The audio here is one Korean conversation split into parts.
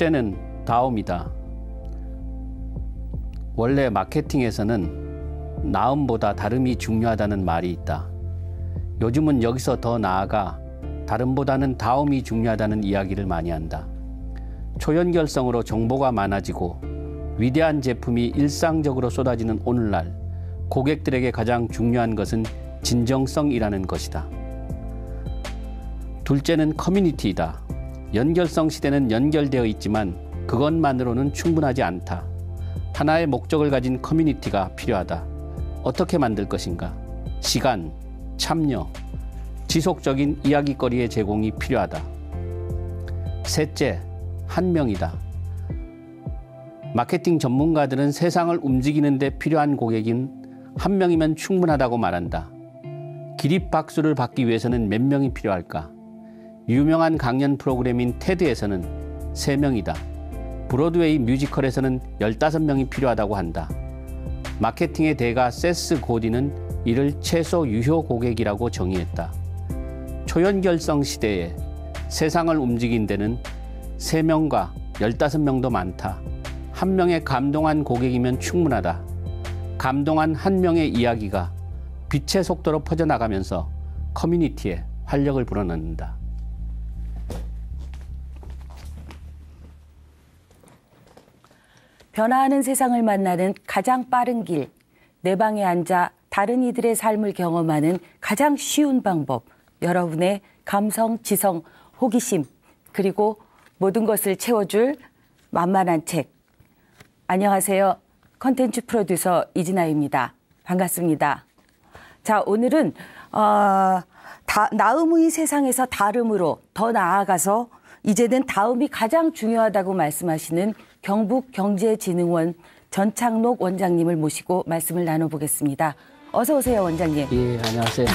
첫째는 다움이다. 원래 마케팅에서는 나음보다 다름이 중요하다는 말이 있다. 요즘은 여기서 더 나아가 다름보다는 다움이 중요하다는 이야기를 많이 한다. 초연결성으로 정보가 많아지고 위대한 제품이 일상적으로 쏟아지는 오늘날 고객들에게 가장 중요한 것은 진정성이라는 것이다. 둘째는 커뮤니티이다. 연결성 시대는 연결되어 있지만 그것만으로는 충분하지 않다. 하나의 목적을 가진 커뮤니티가 필요하다. 어떻게 만들 것인가? 시간, 참여, 지속적인 이야기거리의 제공이 필요하다. 셋째, 한 명이다. 마케팅 전문가들은 세상을 움직이는데 필요한 고객인 한 명이면 충분하다고 말한다. 기립 박수를 받기 위해서는 몇 명이 필요할까? 유명한 강연 프로그램인 테드에서는 3명이다. 브로드웨이 뮤지컬에서는 15명이 필요하다고 한다. 마케팅의 대가 세스 고디는 이를 최소 유효 고객이라고 정의했다. 초연결성 시대에 세상을 움직인 데는 3명과 15명도 많다. 한 명의 감동한 고객이면 충분하다. 감동한 한 명의 이야기가 빛의 속도로 퍼져나가면서 커뮤니티에 활력을 불어넣는다. 변화하는 세상을 만나는 가장 빠른 길, 내 방에 앉아 다른 이들의 삶을 경험하는 가장 쉬운 방법, 여러분의 감성, 지성, 호기심, 그리고 모든 것을 채워줄 만만한 책. 안녕하세요. 컨텐츠 프로듀서 이진아입니다. 반갑습니다. 자, 오늘은, 어, 다, 나음의 세상에서 다름으로 더 나아가서 이제는 다음이 가장 중요하다고 말씀하시는 경북경제진흥원 전창록 원장님을 모시고 말씀을 나눠보겠습니다. 어서 오세요, 원장님. 예, 안녕하세요.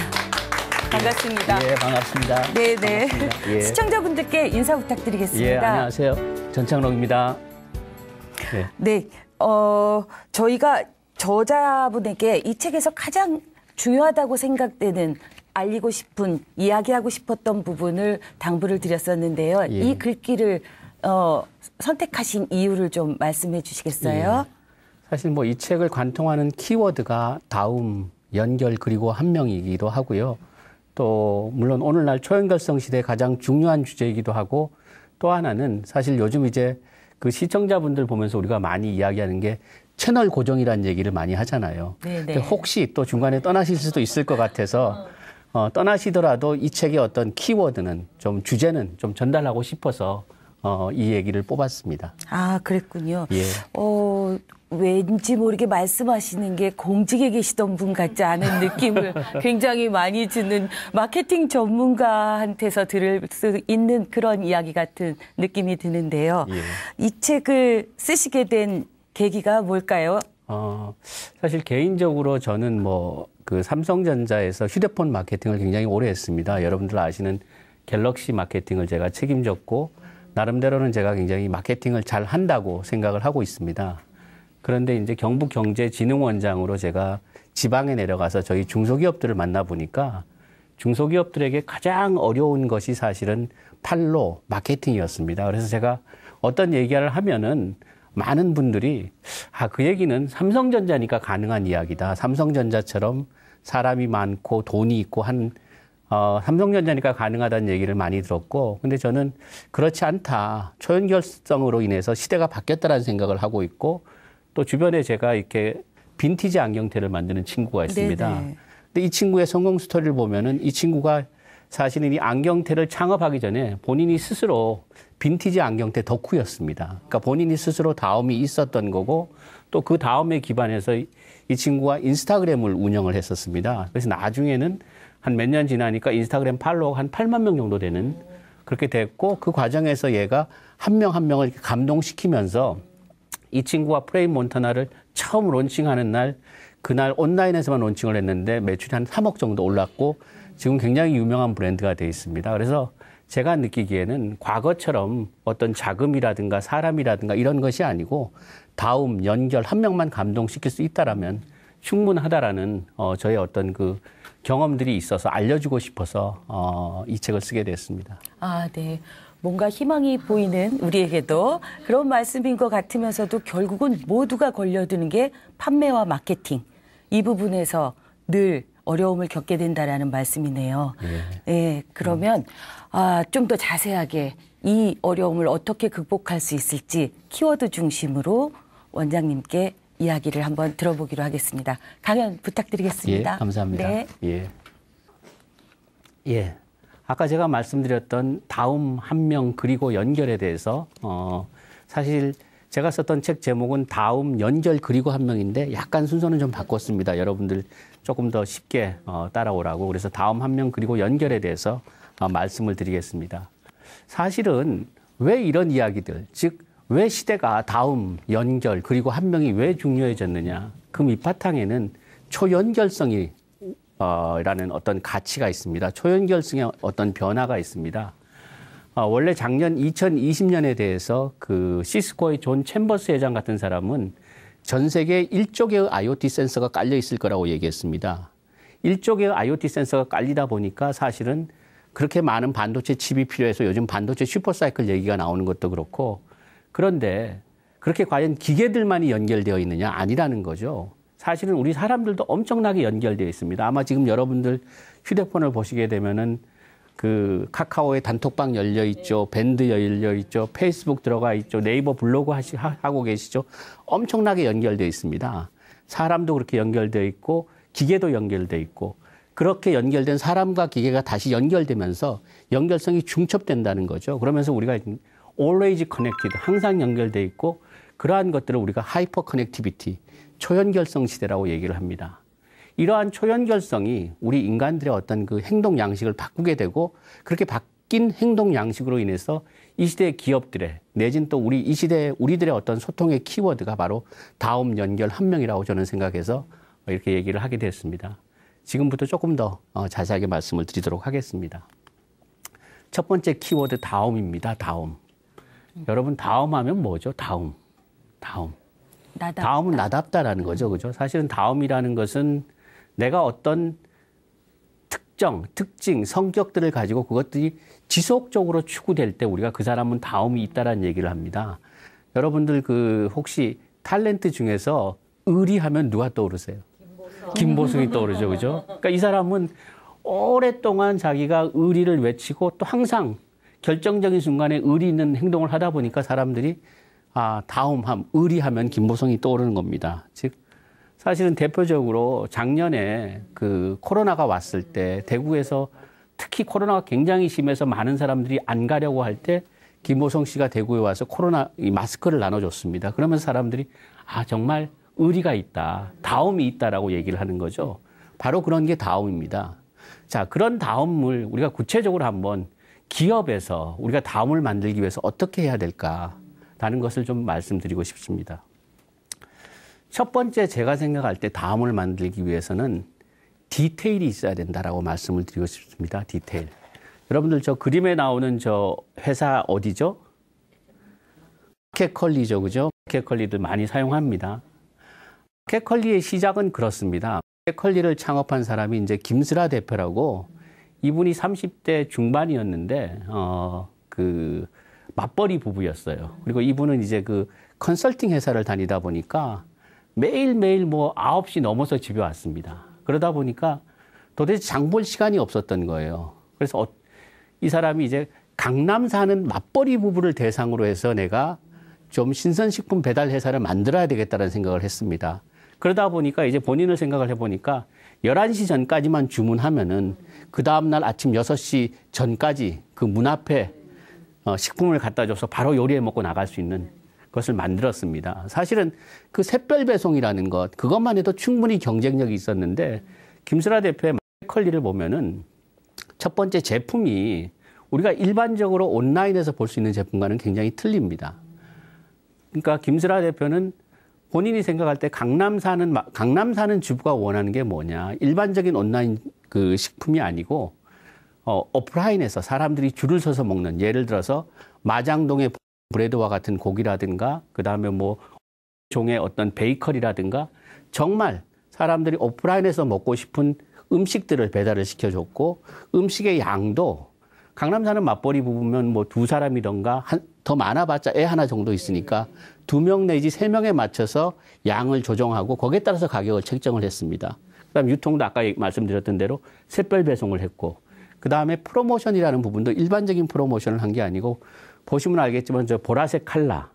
반갑습니다. 예, 반갑습니다. 네, 네. 예. 시청자분들께 인사 부탁드리겠습니다. 예, 안녕하세요. 전창록입니다. 네. 네. 어, 저희가 저자분에게 이 책에서 가장 중요하다고 생각되는 알리고 싶은 이야기하고 싶었던 부분을 당부를 드렸었는데요. 예. 이 글귀를 어, 선택하신 이유를 좀 말씀해 주시겠어요? 예. 사실 뭐 이 책을 관통하는 키워드가 다음, 연결 그리고 한 명이기도 하고요. 또 물론 오늘날 초연결성 시대 가장 중요한 주제이기도 하고 또 하나는 사실 요즘 이제 그 시청자분들 보면서 우리가 많이 이야기하는 게 채널 고정이라는 얘기를 많이 하잖아요. 네네. 네. 혹시 또 중간에 떠나실 수도 있을 것 같아서 어. 어, 떠나시더라도 이 책의 어떤 키워드는 좀 주제는 좀 전달하고 싶어서 어, 이 얘기를 뽑았습니다. 아, 그랬군요. 예. 어, 왠지 모르게 말씀하시는 게 공직에 계시던 분 같지 않은 느낌을 굉장히 많이 주는 마케팅 전문가한테서 들을 수 있는 그런 이야기 같은 느낌이 드는데요. 예. 이 책을 쓰시게 된 계기가 뭘까요? 어, 사실 개인적으로 저는 뭐 그 삼성전자에서 휴대폰 마케팅을 굉장히 오래 했습니다. 여러분들 아시는 갤럭시 마케팅을 제가 책임졌고 나름대로는 제가 굉장히 마케팅을 잘 한다고 생각을 하고 있습니다. 그런데 이제 경북경제진흥원장으로 제가 지방에 내려가서 저희 중소기업들을 만나 보니까 중소기업들에게 가장 어려운 것이 사실은 팔로 마케팅이었습니다. 그래서 제가 어떤 얘기를 하면은 많은 분들이 아, 그 얘기는 삼성전자니까 가능한 이야기다. 삼성전자처럼 사람이 많고 돈이 있고 한 어, 삼성전자니까 가능하다는 얘기를 많이 들었고, 근데 저는 그렇지 않다. 초연결성으로 인해서 시대가 바뀌었다라는 생각을 하고 있고, 또 주변에 제가 이렇게 빈티지 안경테를 만드는 친구가 있습니다. 네네. 근데 이 친구의 성공 스토리를 보면은 이 친구가 사실은 이 안경테를 창업하기 전에 본인이 스스로 빈티지 안경테 덕후였습니다. 그러니까 본인이 스스로 다음이 있었던 거고 또 그 다음에 기반해서 이 친구가 인스타그램을 운영을 했었습니다. 그래서 나중에는 한몇년 지나니까 인스타그램 팔로워가 한 8만 명 정도 되는 그렇게 됐고 그 과정에서 얘가 한 명한 한 명을 감동시키면서 이 친구가 프레임 몬타나를 처음 론칭하는 날 그날 온라인에서만 론칭을 했는데 매출이 한 3억 정도 올랐고 지금 굉장히 유명한 브랜드가 돼 있습니다. 그래서 제가 느끼기에는 과거처럼 어떤 자금이라든가 사람이라든가 이런 것이 아니고 다음 연결 한 명만 감동시킬 수 있다라면 충분하다라는 어, 저의 어떤 그 경험들이 있어서 알려주고 싶어서 어, 이 책을 쓰게 됐습니다. 아, 네. 뭔가 희망이 보이는 우리에게도 그런 말씀인 것 같으면서도 결국은 모두가 걸려드는 게 판매와 마케팅 이 부분에서 늘 어려움을 겪게 된다라는 말씀이네요. 예. 예 그러면 아, 좀더 자세하게 이 어려움을 어떻게 극복할 수 있을지 키워드 중심으로 원장님께 이야기를 한번 들어보기로 하겠습니다. 강연 부탁드리겠습니다. 예, 감사합니다. 네. 예. 예. 아까 제가 말씀드렸던 다음 한 명 그리고 연결에 대해서 어 사실 제가 썼던 책 제목은 다음 연결 그리고 한 명인데 약간 순서는 좀 바꿨습니다. 여러분들 조금 더 쉽게 어 따라오라고 그래서 다음 한 명 그리고 연결에 대해서 어 말씀을 드리겠습니다. 사실은 왜 이런 이야기들 즉왜 시대가 다음, 연결, 그리고 한 명이 왜 중요해졌느냐. 그럼 이 바탕에는 초연결성이 어, 라는 어떤 가치가 있습니다. 초연결성의 어떤 변화가 있습니다. 어, 원래 작년 2020년에 대해서 그 시스코의 존 챔버스 회장 같은 사람은 전 세계 1조개의 IoT 센서가 깔려 있을 거라고 얘기했습니다. 1조개의 IoT 센서가 깔리다 보니까 사실은 그렇게 많은 반도체 칩이 필요해서 요즘 반도체 슈퍼사이클 얘기가 나오는 것도 그렇고 그런데 그렇게 과연 기계들만이 연결되어 있느냐? 아니라는 거죠. 사실은 우리 사람들도 엄청나게 연결되어 있습니다. 아마 지금 여러분들 휴대폰을 보시게 되면은 그카카오에 단톡방 열려 있죠. 네. 밴드 열려 있죠. 페이스북 들어가 있죠. 네이버 블로그 하시, 하고 계시죠. 엄청나게 연결되어 있습니다. 사람도 그렇게 연결되어 있고 기계도 연결되어 있고 그렇게 연결된 사람과 기계가 다시 연결되면서 연결성이 중첩된다는 거죠. 그러면서 우리가 always connected, 항상 연결돼 있고 그러한 것들을 우리가 하이퍼 커넥티비티, 초연결성 시대라고 얘기를 합니다. 이러한 초연결성이 우리 인간들의 어떤 그 행동 양식을 바꾸게 되고 그렇게 바뀐 행동 양식으로 인해서 이 시대의 기업들의 내진 또 우리 이 시대의 우리들의 어떤 소통의 키워드가 바로 다음 연결 한 명이라고 저는 생각해서 이렇게 얘기를 하게 되었습니다 지금부터 조금 더 어, 자세하게 말씀을 드리도록 하겠습니다. 첫 번째 키워드 다음입니다. 다음. 여러분 다음 하면 뭐죠? 다음. 다음. 나답다. 다음은 나답다라는 거죠. 그죠? 사실은 다음이라는 것은 내가 어떤 특정, 특징, 성격들을 가지고 그것들이 지속적으로 추구될 때 우리가 그 사람은 다음이 있다라는 얘기를 합니다. 여러분들 그 혹시 탤런트 중에서 의리하면 누가 떠오르세요? 김보성. 김보승이 떠오르죠. 그죠? 그러니까 이 사람은 오랫동안 자기가 의리를 외치고 또 항상 결정적인 순간에 의리 있는 행동을 하다 보니까 사람들이 아, 다음함, 의리하면 김보성이 떠오르는 겁니다. 즉, 사실은 대표적으로 작년에 그 코로나가 왔을 때 대구에서 특히 코로나가 굉장히 심해서 많은 사람들이 안 가려고 할 때 김보성 씨가 대구에 와서 코로나 이 마스크를 나눠줬습니다. 그러면 사람들이 아, 정말 의리가 있다. 다음이 있다라고 얘기를 하는 거죠. 바로 그런 게 다음입니다. 자, 그런 다음을 우리가 구체적으로 한번 기업에서 우리가 다음을 만들기 위해서 어떻게 해야 될까라는 것을 좀 말씀드리고 싶습니다. 첫 번째 제가 생각할 때 다음을 만들기 위해서는 디테일이 있어야 된다라고 말씀을 드리고 싶습니다. 디테일. 여러분들 저 그림에 나오는 저 회사 어디죠? 캐컬리죠, 그죠? 캐컬리들 많이 사용합니다. 캐컬리의 시작은 그렇습니다. 캐컬리를 창업한 사람이 이제 김슬아 대표라고 이분이 30대 중반이었는데 어그 맞벌이 부부였어요. 그리고 이분은 이제 그 컨설팅 회사를 다니다 보니까 매일매일 뭐 9시 넘어서 집에 왔습니다. 그러다 보니까 도대체 장 볼 시간이 없었던 거예요. 그래서 어, 이 사람이 이제 강남 사는 맞벌이 부부를 대상으로 해서 내가 좀 신선식품 배달 회사를 만들어야 되겠다는 생각을 했습니다. 그러다 보니까 이제 본인을 생각을 해보니까 1 1시 전까지만 주문하면은 그 다음날 아침 6시 전까지 그 문 앞에 어, 식품을 갖다 줘서 바로 요리해 먹고 나갈 수 있는 것을 만들었습니다. 사실은 그 샛별 배송이라는 것, 그것만 해도 충분히 경쟁력이 있었는데, 김슬아 대표의 마이 컬리를 보면은 첫 번째 제품이 우리가 일반적으로 온라인에서 볼 수 있는 제품과는 굉장히 틀립니다. 그러니까 김슬아 대표는 본인이 생각할 때 강남 사는 강남 사는 주부가 원하는 게 뭐냐? 일반적인 온라인 그 식품이 아니고 어, 오프라인에서 사람들이 줄을 서서 먹는 예를 들어서 마장동의 브레드와 같은 고기라든가 그다음에 뭐 종의 어떤 베이커리라든가 정말 사람들이 오프라인에서 먹고 싶은 음식들을 배달을 시켜줬고 음식의 양도 강남 사는 맞벌이 부부면 뭐 두 사람이던가 한더 많아봤자 애 하나 정도 있으니까 두 명 내지 세 명에 맞춰서 양을 조정하고 거기에 따라서 가격을 책정을 했습니다. 그다음 유통도 아까 말씀드렸던 대로 샛별 배송을 했고 그다음에 프로모션이라는 부분도 일반적인 프로모션을 한 게 아니고 보시면 알겠지만 저 보라색 칼라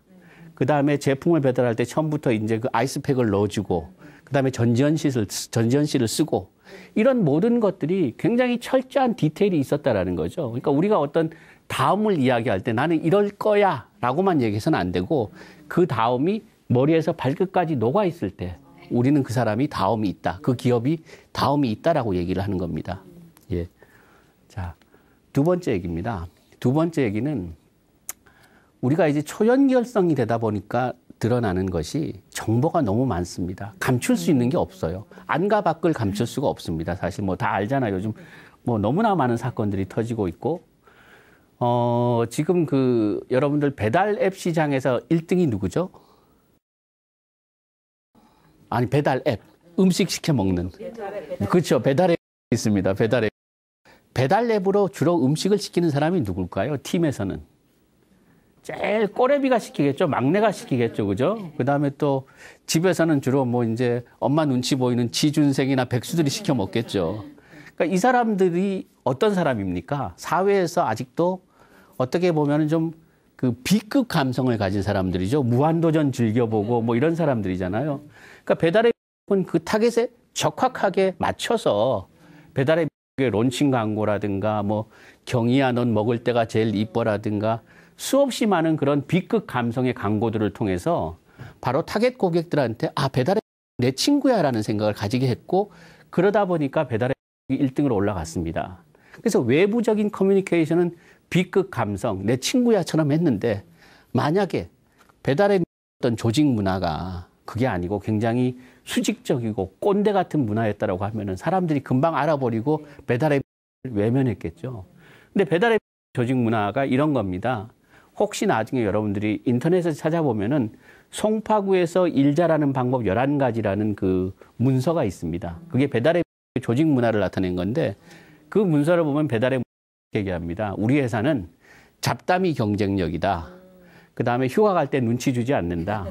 그다음에 제품을 배달할 때 처음부터 이제 그 아이스팩을 넣어주고 그다음에 전지현 씨를 전지현 씨를 쓰고 이런 모든 것들이 굉장히 철저한 디테일이 있었다라는 거죠. 그러니까 우리가 어떤 다음을 이야기할 때 나는 이럴 거야 라고만 얘기해서는 안 되고 그 다음이 머리에서 발끝까지 녹아 있을 때 우리는 그 사람이 다음이 있다. 그 기업이 다음이 있다라고 얘기를 하는 겁니다. 예. 자, 두 번째 얘기입니다. 두 번째 얘기는 우리가 이제 초연결성이 되다 보니까 드러나는 것이 정보가 너무 많습니다. 감출 수 있는 게 없어요. 안과 밖을 감출 수가 없습니다. 사실 뭐 다 알잖아요. 요즘 뭐 너무나 많은 사건들이 터지고 있고 어, 지금 그 여러분들 배달 앱 시장에서 1등이 누구죠? 아니 배달 앱 음식 시켜 먹는 그렇죠 배달 앱 있습니다 배달 앱 배달 앱으로 주로 음식을 시키는 사람이 누굴까요? 팀에서는 제일 꼬레비가 시키겠죠. 막내가 시키겠죠. 그죠? 그 다음에 또 집에서는 주로 뭐 이제 엄마 눈치 보이는 지준생이나 백수들이 시켜 먹겠죠. 그러니까 이 사람들이 어떤 사람입니까? 사회에서 아직도 어떻게 보면 좀그 B급 감성을 가진 사람들이죠. 무한도전 즐겨보고 뭐 이런 사람들이잖아요. 그러니까 배달의 그 타겟에 적확하게 맞춰서 배달의 론칭 광고라든가 뭐경희야넌 먹을 때가 제일 이뻐라든가 수없이 많은 그런 B급 감성의 광고들을 통해서 바로 타겟 고객들한테 아 배달의 내 친구야라는 생각을 가지게 했고 그러다 보니까 배달의 1등으로 올라갔습니다. 그래서 외부적인 커뮤니케이션은 비급 감성, 내 친구야처럼 했는데 만약에 배달의 어떤 조직 문화가 그게 아니고 굉장히 수직적이고 꼰대 같은 문화였다라고 하면은 사람들이 금방 알아버리고 배달의 외면했겠죠. 근데 배달의 조직 문화가 이런 겁니다. 혹시 나중에 여러분들이 인터넷에서 찾아보면은 송파구에서 일자라는 방법 11가지라는 그 문서가 있습니다. 그게 배달의 조직 문화를 나타낸 건데 그 문서를 보면 배달의 얘기합니다. 우리 회사는 잡담이 경쟁력이다. 그 다음에 휴가 갈 때 눈치 주지 않는다.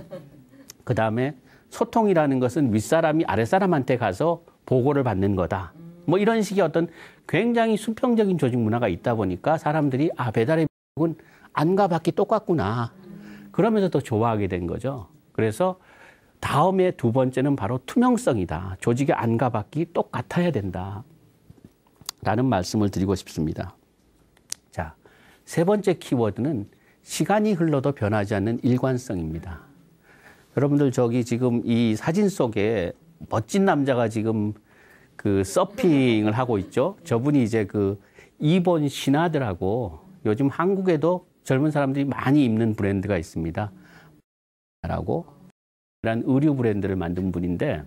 그 다음에 소통이라는 것은 윗사람이 아랫사람한테 가서 보고를 받는 거다. 뭐 이런 식의 어떤 굉장히 수평적인 조직 문화가 있다 보니까 사람들이 아, 배달의 미국은 안 가봤기 똑같구나. 그러면서 더 좋아하게 된 거죠. 그래서 다음에 두 번째는 바로 투명성이다. 조직의 안가밖기 똑같아야 된다. 라는 말씀을 드리고 싶습니다. 세 번째 키워드는 시간이 흘러도 변하지 않는 일관성입니다. 여러분들 저기 지금 이 사진 속에 멋진 남자가 지금 그 서핑을 하고 있죠. 저분이 이제 그 일본 신하들하고 요즘 한국에도 젊은 사람들이 많이 입는 브랜드가 있습니다. 라고 이란 의류 브랜드를 만든 분인데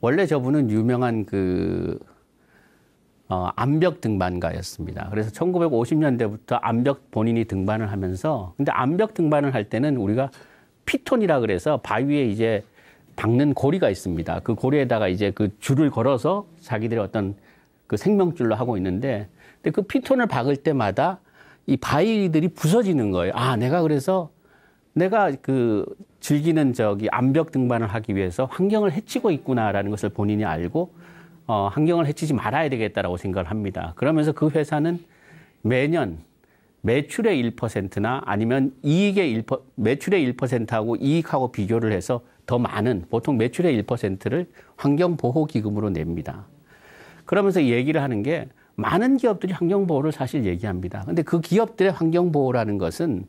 원래 저분은 유명한 그 어, 암벽 등반가였습니다. 그래서 1950년대부터 암벽 본인이 등반을 하면서 근데 암벽 등반을 할 때는 우리가 피톤이라 그래서 바위에 이제 박는 고리가 있습니다. 그 고리에다가 이제 그 줄을 걸어서 자기들의 어떤 그 생명줄로 하고 있는데 근데 그 피톤을 박을 때마다 이 바위들이 부서지는 거예요. 아, 내가 그래서 내가 그 즐기는 저기 암벽 등반을 하기 위해서 환경을 해치고 있구나라는 것을 본인이 알고 어, 환경을 해치지 말아야 되겠다라고 생각을 합니다. 그러면서 그 회사는 매년 매출의 1%나 아니면 이익의 1%, 매출의 1%하고 이익하고 비교를 해서 더 많은 보통 매출의 1%를 환경보호기금으로 냅니다. 그러면서 얘기를 하는 게 많은 기업들이 환경보호를 사실 얘기합니다. 근데 그 기업들의 환경보호라는 것은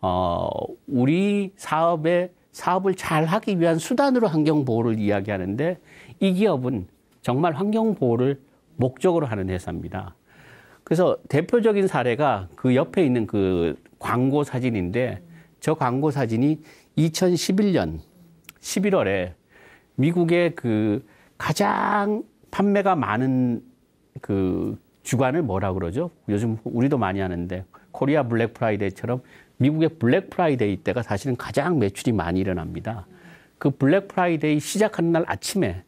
어, 우리 사업의 사업을 잘 하기 위한 수단으로 환경보호를 이야기하는데 이 기업은 정말 환경 보호를 목적으로 하는 회사입니다. 그래서 대표적인 사례가 그 옆에 있는 그 광고 사진인데 저 광고 사진이 2011년 11월에 미국의 그 가장 판매가 많은 그주관을 뭐라 그러죠? 요즘 우리도 많이 하는데 코리아 블랙 프라이데이처럼 미국의 블랙 프라이데이 때가 사실은 가장 매출이 많이 일어납니다. 그 블랙 프라이데이 시작하는 날 아침에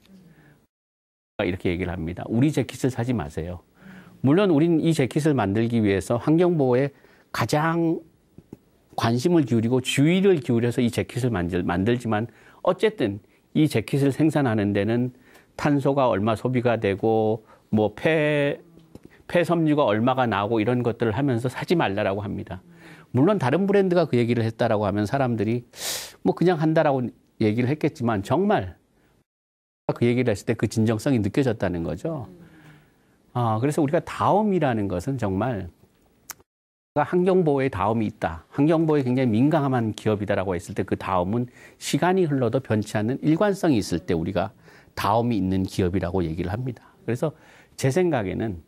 이렇게 얘기를 합니다. 우리 재킷을 사지 마세요. 물론 우린이 재킷을 만들기 위해서 환경보호에 가장 관심을 기울이고 주의를 기울여서 이 재킷을 만들, 만들지만 어쨌든 이 재킷을 생산하는 데는 탄소가 얼마 소비가 되고 뭐 폐, 폐섬유가 얼마가 나오고 이런 것들을 하면서 사지 말라라고 합니다. 물론 다른 브랜드가 그 얘기를 했다라고 하면 사람들이 뭐 그냥 한다라고 얘기를 했겠지만 정말 그 얘기를 했을 때 그 진정성이 느껴졌다는 거죠. 아, 그래서 우리가 다음이라는 것은 정말 환경보호에 다음이 있다. 환경보호에 굉장히 민감한 기업이다라고 했을 때 그다음은 시간이 흘러도 변치 않는 일관성이 있을 때 우리가 다음이 있는 기업이라고 얘기를 합니다. 그래서 제 생각에는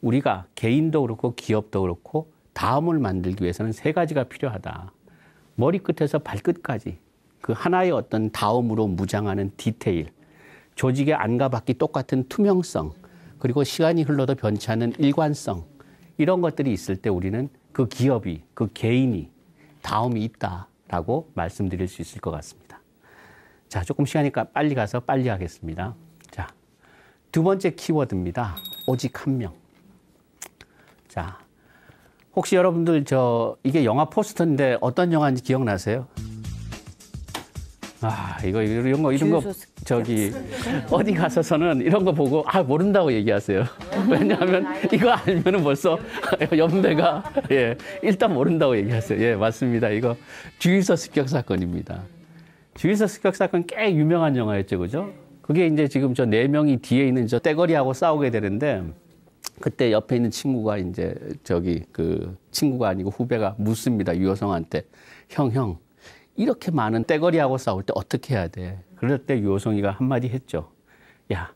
우리가 개인도 그렇고 기업도 그렇고 다음을 만들기 위해서는 세 가지가 필요하다. 머리끝에서 발끝까지 그 하나의 어떤 다음으로 무장하는 디테일. 조직에안 가봤기 똑같은 투명성, 그리고 시간이 흘러도 변치 않는 일관성, 이런 것들이 있을 때 우리는 그 기업이, 그 개인이 다음이 있다라고 말씀드릴 수 있을 것 같습니다. 자, 조금 시간이 니까 빨리 가서 빨리 하겠습니다. 자, 두 번째 키워드입니다. 오직 한 명. 자, 혹시 여러분들 저 이게 영화 포스터인데 어떤 영화인지 기억나세요? 아 이거 이런 거 이런 거 저기 어디 가서서는 이런 거 보고 아 모른다고 얘기하세요. 왜냐하면 이거 알면은 벌써 연배가 예 일단 모른다고 얘기하세요. 예 맞습니다. 이거 주유소 습격 사건입니다. 주유소 습격 사건 꽤 유명한 영화였죠, 그죠? 그게 이제 지금 저 네 명이 뒤에 있는 저 떼거리하고 싸우게 되는데 그때 옆에 있는 친구가 이제 저기 그 친구가 아니고 후배가 묻습니다 유 여성한테 형 형. 이렇게 많은 떼거리하고 싸울 때 어떻게 해야 돼? 그럴 때 유호성이가 한마디 했죠. 야,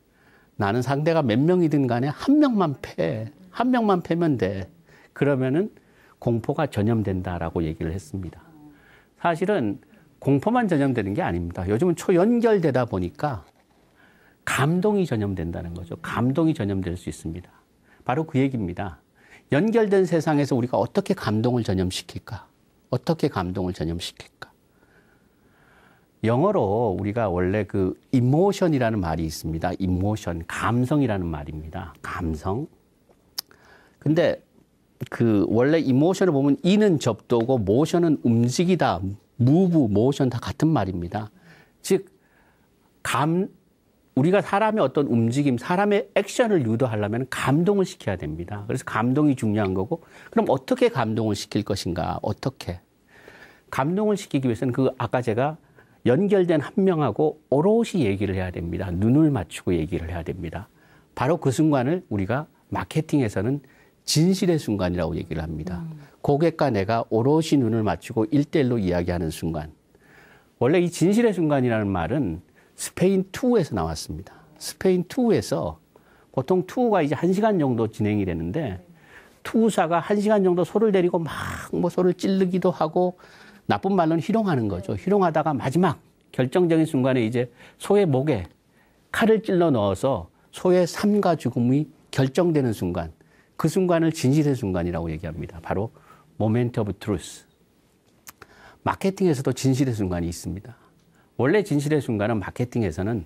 나는 상대가 몇 명이든 간에 한 명만 패. 한 명만 패면 돼. 그러면은 공포가 전염된다라고 얘기를 했습니다. 사실은 공포만 전염되는 게 아닙니다. 요즘은 초연결되다 보니까 감동이 전염된다는 거죠. 감동이 전염될 수 있습니다. 바로 그 얘기입니다. 연결된 세상에서 우리가 어떻게 감동을 전염시킬까? 어떻게 감동을 전염시킬까? 영어로 우리가 원래 그 이모션이라는 말이 있습니다. 이모션, 감성이라는 말입니다. 감성. 근데 그 원래 이모션을 보면 이는 접도고 모션은 움직이다, 무브, 모션 다 같은 말입니다. 즉 감, 우리가 사람의 어떤 움직임, 사람의 액션을 유도하려면 감동을 시켜야 됩니다. 그래서 감동이 중요한 거고, 그럼 어떻게 감동을 시킬 것인가? 어떻게? 감동을 시키기 위해서는 그 아까 제가 연결된 한 명하고 오롯이 얘기를 해야 됩니다. 눈을 맞추고 얘기를 해야 됩니다. 바로 그 순간을 우리가 마케팅에서는 진실의 순간이라고 얘기를 합니다. 음. 고객과 내가 오롯이 눈을 맞추고 일대일로 이야기하는 순간. 원래 이 진실의 순간이라는 말은 스페인 투에서 나왔습니다. 스페인 투에서 보통 투가 이제 한시간 정도 진행이 되는데 투사가 한시간 정도 소를 데리고 막 뭐 소를 찌르기도 하고 나쁜 말로는 희롱하는 거죠. 희롱하다가 마지막 결정적인 순간에 이제 소의 목에 칼을 찔러 넣어서 소의 삶과 죽음이 결정되는 순간, 그 순간을 진실의 순간이라고 얘기합니다. 바로 모멘트 오브 트루스. 마케팅에서도 진실의 순간이 있습니다. 원래 진실의 순간은 마케팅에서는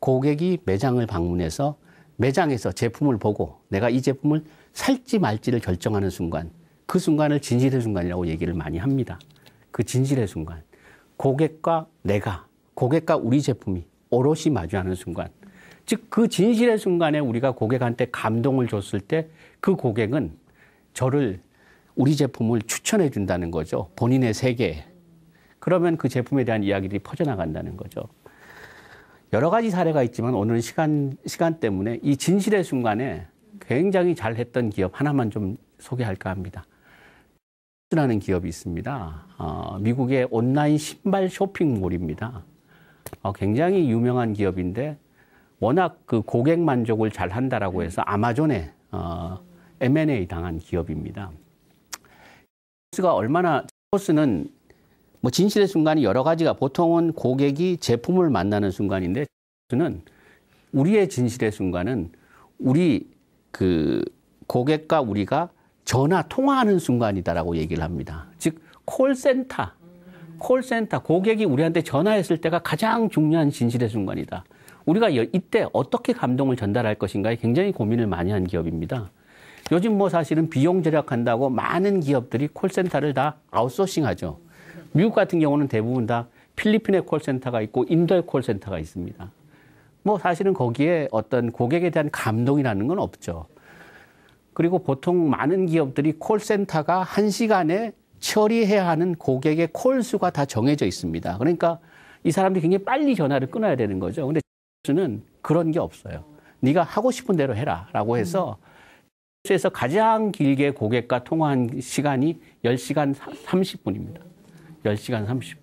고객이 매장을 방문해서 매장에서 제품을 보고 내가 이 제품을 살지 말지를 결정하는 순간, 그 순간을 진실의 순간이라고 얘기를 많이 합니다. 그 진실의 순간, 고객과 내가, 고객과 우리 제품이 오롯이 마주하는 순간, 즉 그 진실의 순간에 우리가 고객한테 감동을 줬을 때 그 고객은 저를 우리 제품을 추천해 준다는 거죠. 본인의 세계에. 그러면 그 제품에 대한 이야기들이 퍼져나간다는 거죠. 여러 가지 사례가 있지만 오늘 시간, 시간 때문에 이 진실의 순간에 굉장히 잘했던 기업 하나만 좀 소개할까 합니다. 라는 기업이 있습니다. 어, 미국의 온라인 신발 쇼핑몰입니다. 어, 굉장히 유명한 기업인데 워낙 그 고객 만족을 잘 한다라고 해서 아마존에 어, M&A 당한 기업입니다. 포스가 얼마나 포스는 뭐 진실의 순간이 여러 가지가 보통은 고객이 제품을 만나는 순간인데 포스는 우리의 진실의 순간은 우리 그 고객과 우리가 전화 통화하는 순간이다라고 얘기를 합니다. 즉 콜센터, 콜센터 고객이 우리한테 전화했을 때가 가장 중요한 진실의 순간이다. 우리가 이때 어떻게 감동을 전달할 것인가에 굉장히 고민을 많이 한 기업입니다. 요즘 뭐 사실은 비용 절약한다고 많은 기업들이 콜센터를 다 아웃소싱하죠. 미국 같은 경우는 대부분 다 필리핀의 콜센터가 있고 인도의 콜센터가 있습니다. 뭐 사실은 거기에 어떤 고객에 대한 감동이라는 건 없죠. 그리고 보통 많은 기업들이 콜센터가 한시간에 처리해야 하는 고객의 콜 수가 다 정해져 있습니다. 그러니까 이 사람들이 굉장히 빨리 전화를 끊어야 되는 거죠. 근데 수는 그런 게 없어요. 네가 하고 싶은 대로 해라라고 해서 에서 가장 길게 고객과 통화한 시간이 10시간 30분입니다. 10시간 30분.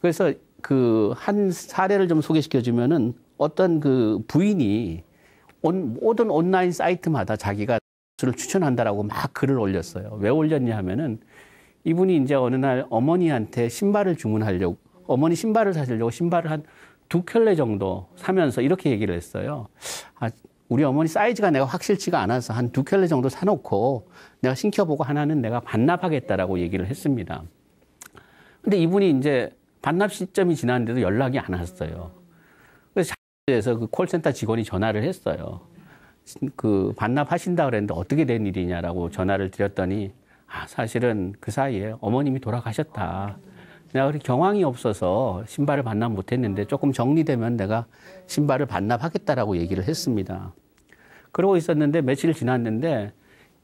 그래서 그 한 사례를 좀 소개시켜 주면은 어떤 그 부인이 온, 모든 온라인 사이트마다 자기가 주를 추천한다라고 막 글을 올렸어요. 왜 올렸냐 하면은 이분이 이제 어느 날 어머니한테 신발을 주문하려고 어머니 신발을 사시려고 신발을 한 두 켤레 정도 사면서 이렇게 얘기를 했어요. 아, 우리 어머니 사이즈가 내가 확실치가 않아서 한 두 켤레 정도 사놓고 내가 신켜보고 하나는 내가 반납하겠다라고 얘기를 했습니다. 근데 이분이 이제 반납 시점이 지났는데도 연락이 안 왔어요. 에서그 콜센터 직원이 전화를 했어요. 그 반납하신다 그랬는데 어떻게 된 일이냐라고 전화를 드렸더니 아 사실은 그 사이에 어머님이 돌아가셨다. 내가 그리 경황이 없어서 신발을 반납 못했는데 조금 정리되면 내가 신발을 반납하겠다라고 얘기를 했습니다. 그러고 있었는데 며칠 지났는데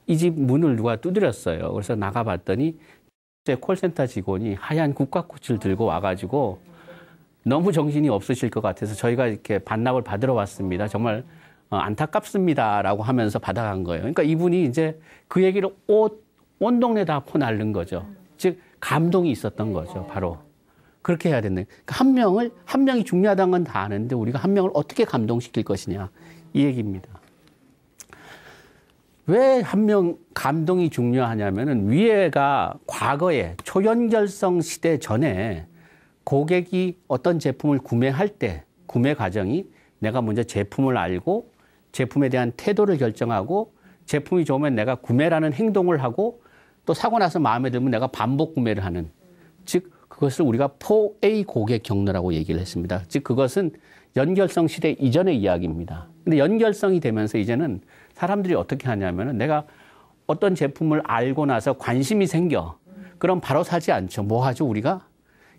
이 집 문을 누가 두드렸어요. 그래서 나가봤더니 콜센터 직원이 하얀 국화꽃을 들고 와가지고 너무 정신이 없으실 것 같아서 저희가 이렇게 반납을 받으러 왔습니다. 정말 어, 안타깝습니다라고 하면서 받아간 거예요. 그러니까 이분이 이제 그 얘기를 옷, 온 동네 다 퍼날른 거죠. 즉 감동이 있었던 거죠. 바로 그렇게 해야 되는. 그러니까 한 명을 한 명이 중요하다는 건 다 아는데 우리가 한 명을 어떻게 감동시킬 것이냐 이 얘기입니다. 왜 한 명 감동이 중요하냐면은 위에가 과거에 초연결성 시대 전에 고객이 어떤 제품을 구매할 때 구매 과정이 내가 먼저 제품을 알고 제품에 대한 태도를 결정하고 제품이 좋으면 내가 구매라는 행동을 하고 또 사고 나서 마음에 들면 내가 반복 구매를 하는 즉 그것을 우리가 4A 고객 경로라고 얘기를 했습니다. 즉 그것은 연결성 시대 이전의 이야기입니다. 근데 연결성이 되면서 이제는 사람들이 어떻게 하냐면은 내가 어떤 제품을 알고 나서 관심이 생겨. 그럼 바로 사지 않죠. 뭐 하죠, 우리가?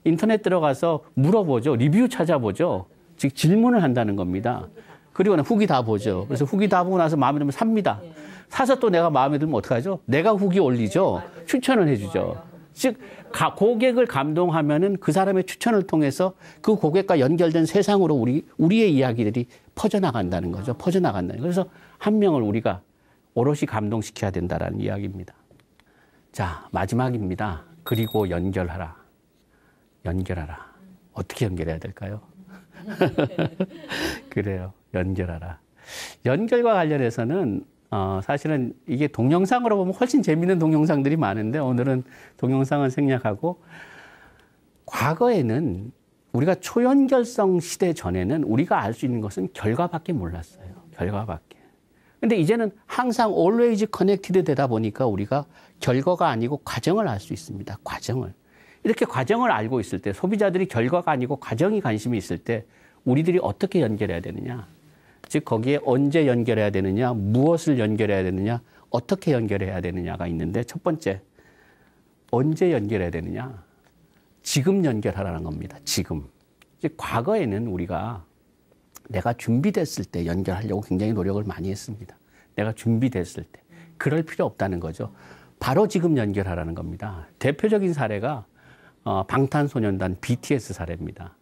인터넷 들어가서 물어보죠. 리뷰 찾아보죠. 즉 질문을 한다는 겁니다. 그리고 후기 다 보죠. 그래서 후기 다 보고 나서 마음에 들면 삽니다. 사서 또 내가 마음에 들면 어떡하죠? 내가 후기 올리죠. 추천을 해주죠. 즉 고객을 감동하면은 그 사람의 추천을 통해서 그 고객과 연결된 세상으로 우리 우리의 이야기들이 퍼져나간다는 거죠. 퍼져나간다는. 거죠. 그래서 한 명을 우리가 오롯이 감동시켜야 된다라는 이야기입니다. 자, 마지막입니다. 그리고 연결하라. 연결하라. 어떻게 연결해야 될까요? 그래요. 연결하라. 연결과 관련해서는 어, 사실은 이게 동영상으로 보면 훨씬 재밌는 동영상들이 많은데 오늘은 동영상은 생략하고 과거에는 우리가 초연결성 시대 전에는 우리가 알 수 있는 것은 결과밖에 몰랐어요. 결과밖에. 근데 이제는 항상 always connected 되다 보니까 우리가 결과가 아니고 과정을 알 수 있습니다. 과정을. 이렇게 과정을 알고 있을 때 소비자들이 결과가 아니고 과정이 관심이 있을 때 우리들이 어떻게 연결해야 되느냐. 즉 거기에 언제 연결해야 되느냐, 무엇을 연결해야 되느냐, 어떻게 연결해야 되느냐가 있는데 첫 번째 언제 연결해야 되느냐? 지금 연결하라는 겁니다. 지금. 즉 과거에는 우리가 내가 준비됐을 때 연결하려고 굉장히 노력을 많이 했습니다. 내가 준비됐을 때. 그럴 필요 없다는 거죠. 바로 지금 연결하라는 겁니다. 대표적인 사례가 어, 방탄소년단 BTS 사례입니다.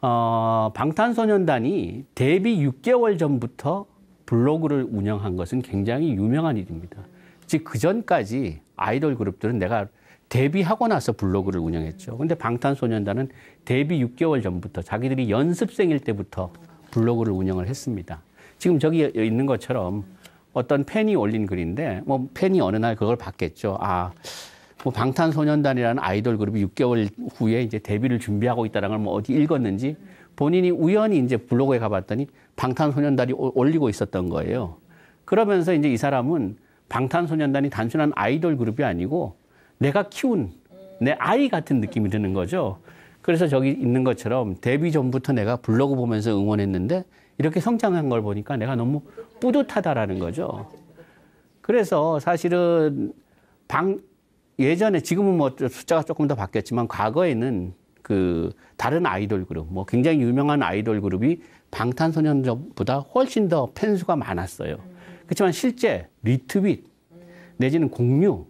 어, 방탄소년단이 데뷔 6개월 전부터 블로그를 운영한 것은 굉장히 유명한 일입니다. 즉, 그 전까지 아이돌 그룹들은 내가 데뷔하고 나서 블로그를 운영했죠. 근데 방탄소년단은 데뷔 6개월 전부터 자기들이 연습생일 때부터 블로그를 운영을 했습니다. 지금 저기 있는 것처럼 어떤 팬이 올린 글인데 뭐 팬이 어느 날 그걸 봤겠죠. 아, 뭐 방탄소년단이라는 아이돌 그룹이 6개월 후에 이제 데뷔를 준비하고 있다는 걸 뭐 어디 읽었는지 본인이 우연히 이제 블로그에 가봤더니 방탄소년단이 올리고 있었던 거예요. 그러면서 이제 이 사람은 방탄소년단이 단순한 아이돌 그룹이 아니고 내가 키운 내 아이 같은 느낌이 드는 거죠. 그래서 저기 있는 것처럼 데뷔 전부터 내가 블로그 보면서 응원했는데 이렇게 성장한 걸 보니까 내가 너무 뿌듯하다라는 거죠. 그래서 사실은 방, 예전에 지금은 뭐 숫자가 조금 더 바뀌었지만 과거에는 그 다른 아이돌 그룹 뭐 굉장히 유명한 아이돌 그룹이 방탄소년단보다 훨씬 더 팬수가 많았어요. 그렇지만 실제 리트윗 내지는 공유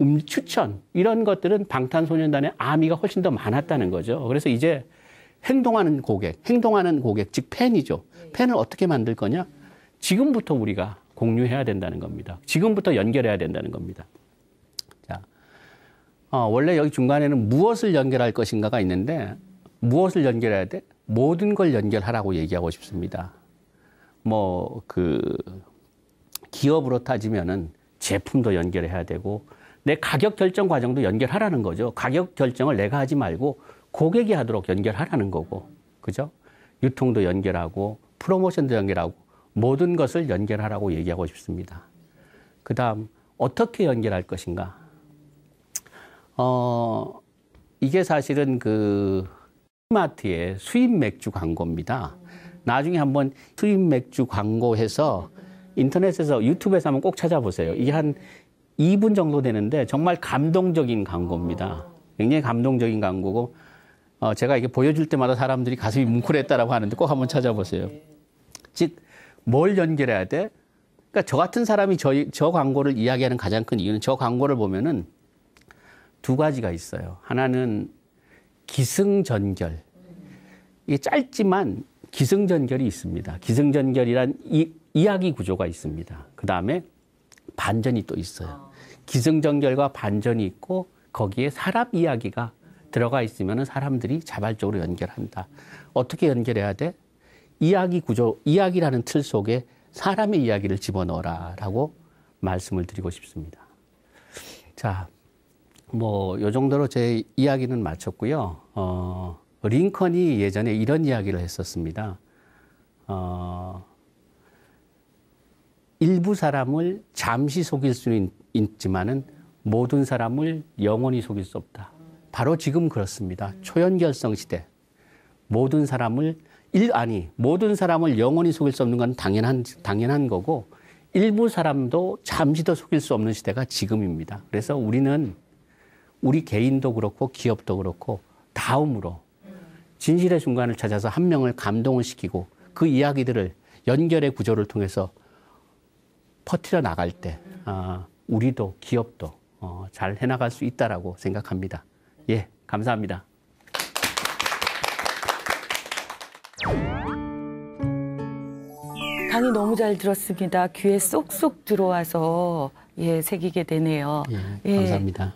음, 추천 이런 것들은 방탄소년단의 아미가 훨씬 더 많았다는 거죠. 그래서 이제 행동하는 고객, 행동하는 고객 즉 팬이죠. 팬을 어떻게 만들 거냐? 지금부터 우리가 공유해야 된다는 겁니다. 지금부터 연결해야 된다는 겁니다. 어, 원래 여기 중간에는 무엇을 연결할 것인가가 있는데 무엇을 연결해야 돼? 모든 걸 연결하라고 얘기하고 싶습니다. 뭐 그 기업으로 따지면은 제품도 연결해야 되고 내 가격 결정 과정도 연결하라는 거죠. 가격 결정을 내가 하지 말고 고객이 하도록 연결하라는 거고. 그죠? 유통도 연결하고 프로모션도 연결하고 모든 것을 연결하라고 얘기하고 싶습니다. 그다음 어떻게 연결할 것인가? 어, 이게 사실은 그 마트의 수입 맥주 광고입니다. 나중에 한번 수입 맥주 광고해서 인터넷에서 유튜브에서 한번 꼭 찾아보세요. 이게 한 2분 정도 되는데 정말 감동적인 광고입니다. 굉장히 감동적인 광고고 어, 제가 이게 보여줄 때마다 사람들이 가슴이 뭉클했다라고 하는데 꼭 한번 찾아보세요. 즉 뭘 연결해야 돼? 그러니까 저 같은 사람이 저, 저 광고를 이야기하는 가장 큰 이유는 저 광고를 보면은 두 가지가 있어요. 하나는 기승전결. 이 짧지만 기승전결이 있습니다. 기승전결이란 이, 이야기 구조가 있습니다. 그 다음에 반전이 또 있어요. 기승전결과 반전이 있고 거기에 사람 이야기가 들어가 있으면 사람들이 자발적으로 연결한다. 어떻게 연결해야 돼? 이야기 구조, 이야기라는 틀 속에 사람의 이야기를 집어넣어라 라고 말씀을 드리고 싶습니다. 자, 뭐, 요 정도로 제 이야기는 마쳤고요. 어, 링컨이 예전에 이런 이야기를 했었습니다. 어, 일부 사람을 잠시 속일 수는 있지만은 모든 사람을 영원히 속일 수 없다. 바로 지금 그렇습니다. 음. 초연결성 시대. 모든 사람을 일 아니 모든 사람을 영원히 속일 수 없는 건 당연한 당연한 거고 일부 사람도 잠시 도 속일 수 없는 시대가 지금입니다. 그래서 우리는 우리 개인도 그렇고 기업도 그렇고 다음으로 진실의 순간을 찾아서 한 명을 감동을 시키고 그 이야기들을 연결의 구조를 통해서 퍼트려 나갈 때 어, 우리도 기업도 어, 잘 해나갈 수 있다라고 생각합니다. 예, 감사합니다. 강의 너무 잘 들었습니다. 귀에 쏙쏙 들어와서 예, 새기게 되네요. 예, 예. 감사합니다.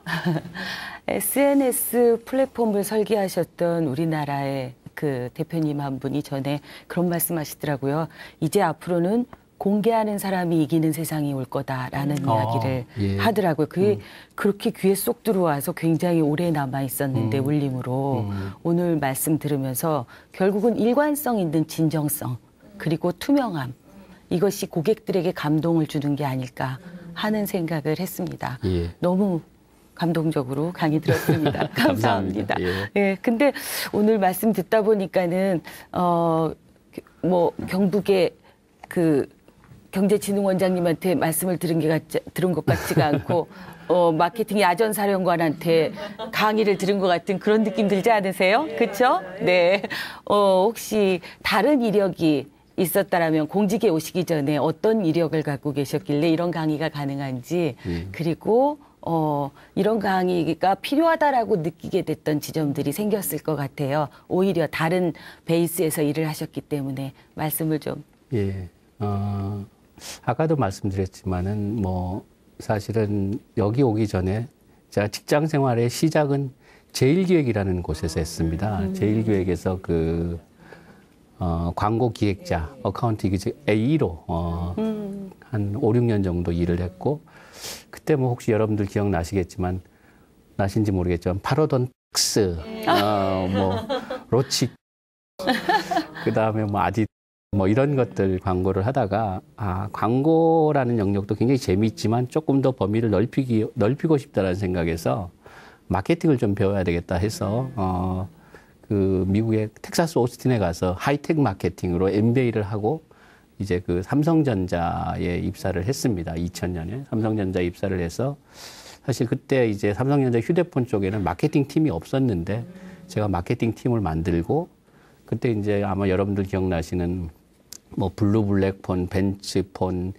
SNS 플랫폼을 설계하셨던 우리나라의 그 대표님 한 분이 전에 그런 말씀하시더라고요. 이제 앞으로는 공개하는 사람이 이기는 세상이 올 거다라는 음. 이야기를 아, 예. 하더라고요. 그게 음. 그렇게 귀에 쏙 들어와서 굉장히 오래 남아 있었는데 음. 울림으로 음. 오늘 말씀 들으면서 결국은 일관성 있는 진정성 그리고 투명함 이것이 고객들에게 감동을 주는 게 아닐까 하는 생각을 했습니다. 예. 너무 감동적으로 강의 들었습니다. 감사합니다. 감사 예. 예. 근데 오늘 말씀 듣다 보니까는 어 뭐 경북의 그 경제진흥원장님한테 말씀을 들은 게 같지, 들은 것 같지가 않고 어, 마케팅 야전 사령관한테 강의를 들은 것 같은 그런 느낌 들지 않으세요? 그렇죠? 네. 어, 혹시 다른 이력이 있었다라면 공직에 오시기 전에 어떤 이력을 갖고 계셨길래 이런 강의가 가능한지 음. 그리고 어, 이런 강의가 필요하다라고 느끼게 됐던 지점들이 생겼을 것 같아요. 오히려 다른 베이스에서 일을 하셨기 때문에 말씀을 좀. 예. 어, 아까도 말씀드렸지만은 뭐 사실은 여기 오기 전에 제가 직장 생활의 시작은 제일기획이라는 곳에서 아, 했습니다. 음. 제일기획에서 그 어, 광고 기획자, 어카운트 기획 A로 어, 음. 한 5, 6년 정도 일을 했고 그때 뭐 혹시 여러분들 기억나시겠지만 나신지 모르겠지만 파로돈 탁스, 어, 뭐 로치, 그 다음에 뭐 아디 뭐 이런 것들 광고를 하다가 아 광고라는 영역도 굉장히 재미있지만 조금 더 범위를 넓히기 넓히고 싶다라는 생각에서 마케팅을 좀 배워야 되겠다 해서 어그 미국의 텍사스 오스틴에 가서 하이텍 마케팅으로 MBA를 하고 이제 그 삼성전자에 입사를 했습니다. 2000년에 삼성전자 입사를 해서 사실 그때 이제 삼성전자 휴대폰 쪽에는 마케팅 팀이 없었는데 제가 마케팅 팀을 만들고 그때 이제 아마 여러분들 기억나시는 뭐 블루 블랙폰, 벤츠폰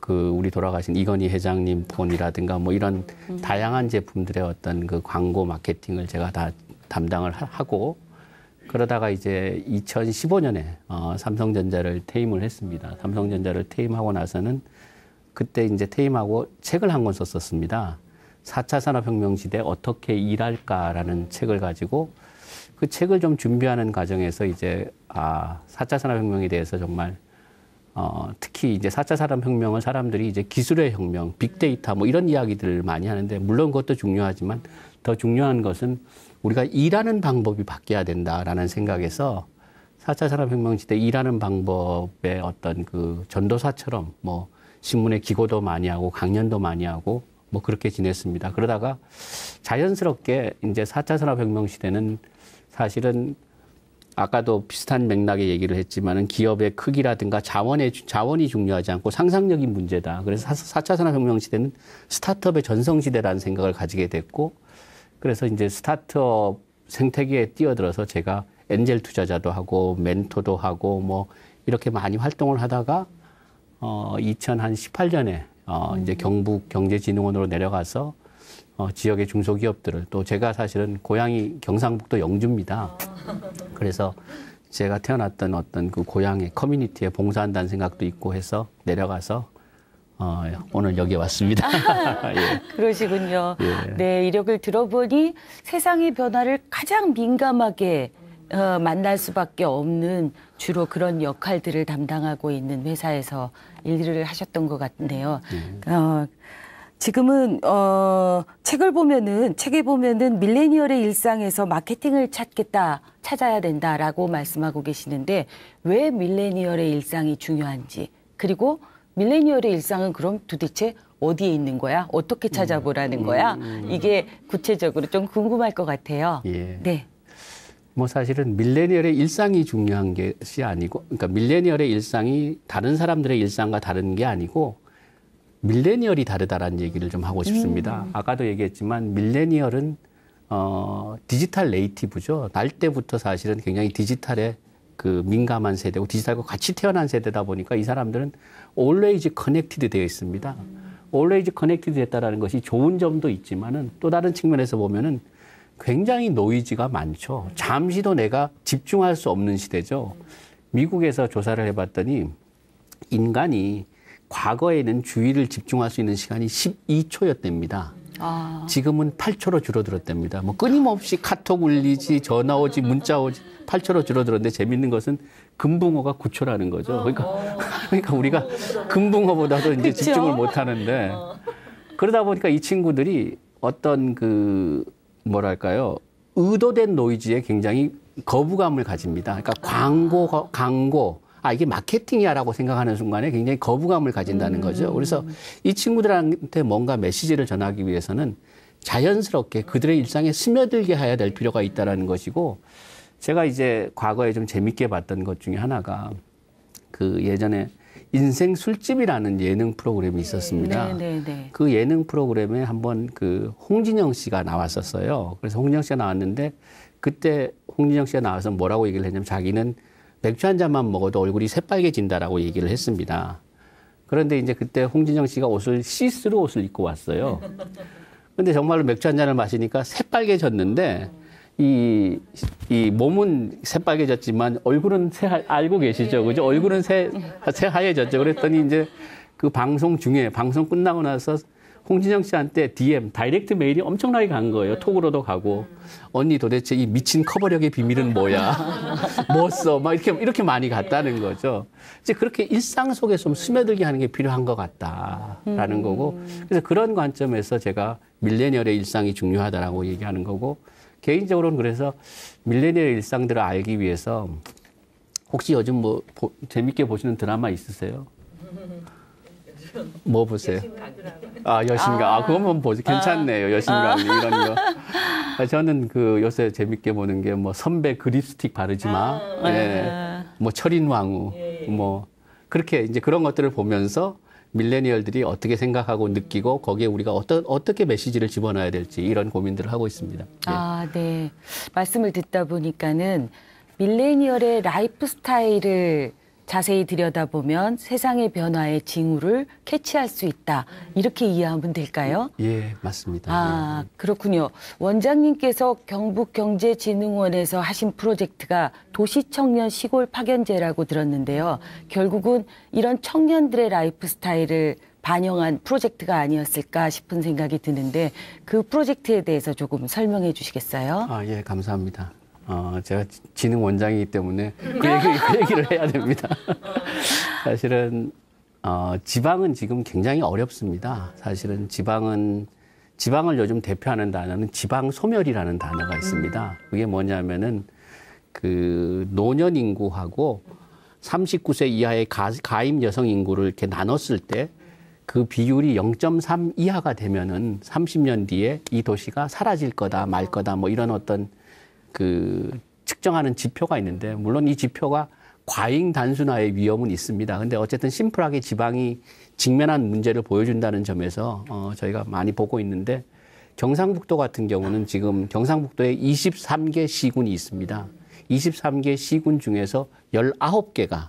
그 우리 돌아가신 이건희 회장님 폰이라든가 뭐 이런 다양한 제품들의 어떤 그 광고 마케팅을 제가 다 담당을 하고 그러다가 이제 2015년에 어, 삼성전자를 퇴임을 했습니다. 삼성전자를 퇴임하고 나서는 그때 이제 퇴임하고 책을 한 권 썼었습니다. 4차 산업혁명 시대 어떻게 일할까라는 책을 가지고 그 책을 좀 준비하는 과정에서 이제 아, 4차 산업혁명에 대해서 정말 어, 특히 이제 4차 산업혁명은 사람들이 이제 기술의 혁명, 빅데이터 뭐 이런 이야기들을 많이 하는데 물론 그것도 중요하지만 더 중요한 것은 우리가 일하는 방법이 바뀌어야 된다라는 생각에서 4차 산업혁명시대 일하는 방법의 어떤 그 전도사처럼 뭐 신문에 기고도 많이 하고 강연도 많이 하고 뭐 그렇게 지냈습니다. 그러다가 자연스럽게 이제 4차 산업혁명 시대는 사실은 아까도 비슷한 맥락의 얘기를 했지만은 기업의 크기라든가 자원의 자원이 중요하지 않고 상상력이 문제다. 그래서 4차 산업혁명 시대는 스타트업의 전성 시대라는 생각을 가지게 됐고 그래서 이제 스타트업 생태계에 뛰어들어서 제가 엔젤 투자자도 하고 멘토도 하고 뭐 이렇게 많이 활동을 하다가 어 2018년에 어 음. 이제 경북 경제진흥원으로 내려가서 어 지역의 중소기업들을 또 제가 사실은 고향이 경상북도 영주입니다. 아. 그래서 제가 태어났던 어떤 그 고향의 커뮤니티에 봉사한다는 생각도 있고 해서 내려가서 어, 예, 오늘 여기 왔습니다. 예. 그러시군요. 예. 네, 이력을 들어보니 세상의 변화를 가장 민감하게 어, 만날 수밖에 없는 주로 그런 역할들을 담당하고 있는 회사에서 일을 하셨던 것 같은데요. 음. 어, 지금은 어, 책을 보면은 책에 보면은 밀레니얼의 일상에서 마케팅을 찾겠다 찾아야 된다라고 말씀하고 계시는데 왜 밀레니얼의 일상이 중요한지 그리고 밀레니얼의 일상은 그럼 도대체 어디에 있는 거야? 어떻게 찾아보라는 거야? 음, 음, 음. 이게 구체적으로 좀 궁금할 것 같아요. 예. 네. 뭐 사실은 밀레니얼의 일상이 중요한 것이 아니고, 그러니까 밀레니얼의 일상이 다른 사람들의 일상과 다른 게 아니고, 밀레니얼이 다르다라는 얘기를 좀 하고 싶습니다. 음. 아까도 얘기했지만 밀레니얼은 어, 디지털 네이티브죠. 날 때부터 사실은 굉장히 디지털에 그 민감한 세대고 디지털과 같이 태어난 세대다 보니까 이 사람들은 always connected 되어 있습니다. always connected 됐다라는 것이 좋은 점도 있지만은 또 다른 측면에서 보면은 굉장히 노이즈가 많죠. 잠시도 내가 집중할 수 없는 시대죠. 미국에서 조사를 해봤더니 인간이 과거에는 주의를 집중할 수 있는 시간이 12초였답니다. 아. 지금은 8초로 줄어들었답니다. 뭐 끊임없이 카톡 울리지, 전화 오지, 문자 오지, 8초로 줄어들었는데 재밌는 것은 금붕어가 9초라는 거죠. 그러니까, 그러니까 우리가 금붕어보다도 이제 그쵸? 집중을 못 하는데 그러다 보니까 이 친구들이 어떤 그 뭐랄까요. 의도된 노이즈에 굉장히 거부감을 가집니다. 그러니까 광고, 광고, 아 이게 마케팅이야라고 생각하는 순간에 굉장히 거부감을 가진다는 음. 거죠. 그래서 이 친구들한테 뭔가 메시지를 전하기 위해서는 자연스럽게 그들의 일상에 스며들게 해야 될 필요가 있다라는 것이고 제가 이제 과거에 좀 재밌게 봤던 것 중에 하나가 그 예전에 인생 술집이라는 예능 프로그램이 있었습니다. 네, 네, 네. 그 예능 프로그램에 한번 그 홍진영 씨가 나왔었어요. 그래서 홍진영 씨가 나왔는데 그때 홍진영 씨가 나와서 뭐라고 얘기를 했냐면 자기는 맥주 한 잔만 먹어도 얼굴이 새빨개진다라고 얘기를 했습니다. 그런데 이제 그때 홍진영 씨가 옷을 시스루 옷을 입고 왔어요. 근데 정말로 맥주 한 잔을 마시니까 새빨개졌는데 이, 이 몸은 새빨개졌지만 얼굴은 새, 알고 계시죠? 그죠? 얼굴은 새, 새하얘졌죠. 그랬더니 이제 그 방송 중에, 방송 끝나고 나서 홍진영 씨한테 DM, 다이렉트 메일이 엄청나게 간 거예요. 음. 톡으로도 가고. 음. 언니 도대체 이 미친 커버력의 비밀은 뭐야? 뭐 써? 막 이렇게, 이렇게 많이 갔다는 거죠. 이제 그렇게 일상 속에 좀 스며들게 하는 게 필요한 것 같다라는 음. 거고. 그래서 그런 관점에서 제가 밀레니얼의 일상이 중요하다라고 얘기하는 거고. 개인적으로는 그래서 밀레니얼 일상들을 알기 위해서 혹시 요즘 뭐 보, 재밌게 보시는 드라마 있으세요? 뭐 보세요? 아여신가 아, 아그 한번 보세요 괜찮네요. 아. 여신강 이런 거. 아, 저는 그 요새 재밌게 보는 게 뭐 선배 그립스틱 바르지 마. 아, 예. 네. 뭐 철인 왕후. 예, 예. 뭐 그렇게 이제 그런 것들을 보면서 밀레니얼들이 어떻게 생각하고 느끼고 거기에 우리가 어떤 어떻게 메시지를 집어넣어야 될지 이런 고민들을 하고 있습니다. 예. 아, 네. 말씀을 듣다 보니까는 밀레니얼의 라이프 스타일을 자세히 들여다보면 세상의 변화의 징후를 캐치할 수 있다. 이렇게 이해하면 될까요? 예, 맞습니다. 아, 예. 그렇군요. 원장님께서 경북경제진흥원에서 하신 프로젝트가 도시청년 시골 파견제라고 들었는데요. 결국은 이런 청년들의 라이프 스타일을 반영한 프로젝트가 아니었을까 싶은 생각이 드는데 그 프로젝트에 대해서 조금 설명해 주시겠어요? 아, 예, 감사합니다. 어, 제가 지능 원장이기 때문에 그, 얘기, 그 를 해야 됩니다. 사실은 어, 지방은 지금 굉장히 어렵습니다. 사실은 지방은 지방을 요즘 대표하는 단어는 지방 소멸이라는 단어가 있습니다. 그게 뭐냐면은 그 노년 인구하고 39세 이하의 가, 가임 여성 인구를 이렇게 나눴을 때 그 비율이 0.3 이하가 되면은 30년 뒤에 이 도시가 사라질 거다 말 거다 뭐 이런 어떤 그 측정하는 지표가 있는데 물론 이 지표가 과잉 단순화의 위험은 있습니다. 근데 어쨌든 심플하게 지방이 직면한 문제를 보여준다는 점에서 어, 저희가 많이 보고 있는데 경상북도 같은 경우는 지금 경상북도에 23개 시군이 있습니다. 23개 시군 중에서 19개가